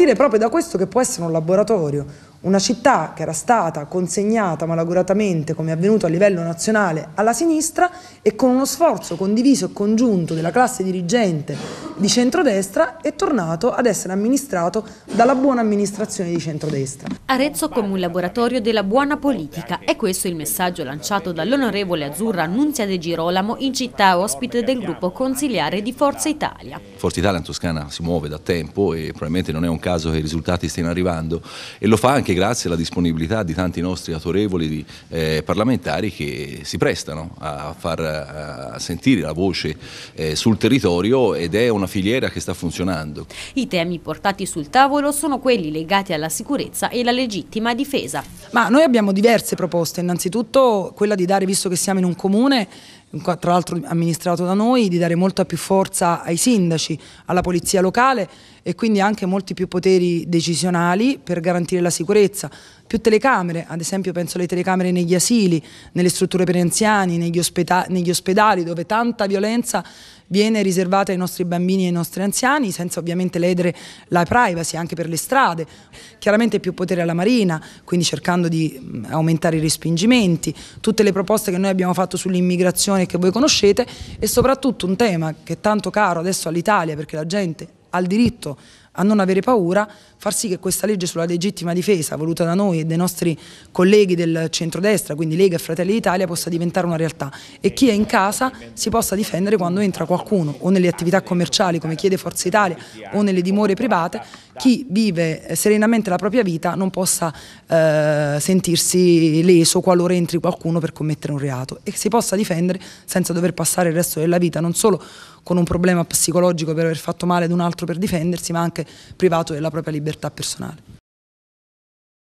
partire proprio da questo che può essere un laboratorio, una città che era stata consegnata malauguratamente, come è avvenuto a livello nazionale, alla sinistra e con uno sforzo condiviso e congiunto della classe dirigente di centrodestra è tornato ad essere amministrato dalla buona amministrazione di centrodestra. Arezzo come un laboratorio della buona politica è questo il messaggio lanciato dall'onorevole Azzurra Annunzia De Girolamo in città ospite del gruppo consiliare di Forza Italia. Forza Italia in Toscana si muove da tempo e probabilmente non è un caso che i risultati stiano arrivando e lo fa anche anche grazie alla disponibilità di tanti nostri autorevoli eh, parlamentari che si prestano a far a sentire la voce eh, sul territorio ed è una filiera che sta funzionando. I temi portati sul tavolo sono quelli legati alla sicurezza e la legittima difesa. Ma noi abbiamo diverse proposte, innanzitutto quella di dare, visto che siamo in un comune, tra l'altro amministrato da noi, di dare molta più forza ai sindaci, alla polizia locale e quindi anche molti più poteri decisionali per garantire la sicurezza. Più telecamere, ad esempio penso alle telecamere negli asili, nelle strutture per anziani, negli, ospedali, negli ospedali dove tanta violenza viene riservata ai nostri bambini e ai nostri anziani senza ovviamente ledere la privacy anche per le strade. Chiaramente più potere alla Marina, quindi cercando di mm, aumentare i respingimenti, tutte le proposte che noi abbiamo fatto sull'immigrazione che voi conoscete e soprattutto un tema che è tanto caro adesso all'Italia perché la gente ha il diritto a non avere paura, far sì che questa legge sulla legittima difesa voluta da noi e dai nostri colleghi del centrodestra, quindi Lega e Fratelli d'Italia, possa diventare una realtà e chi è in casa si possa difendere quando entra qualcuno o nelle attività commerciali come chiede Forza Italia o nelle dimore private, chi vive eh, serenamente la propria vita non possa eh, sentirsi leso qualora entri qualcuno per commettere un reato e si possa difendere senza dover passare il resto della vita non solo con un problema psicologico per aver fatto male ad un altro per difendersi ma anche anche privato della propria libertà personale.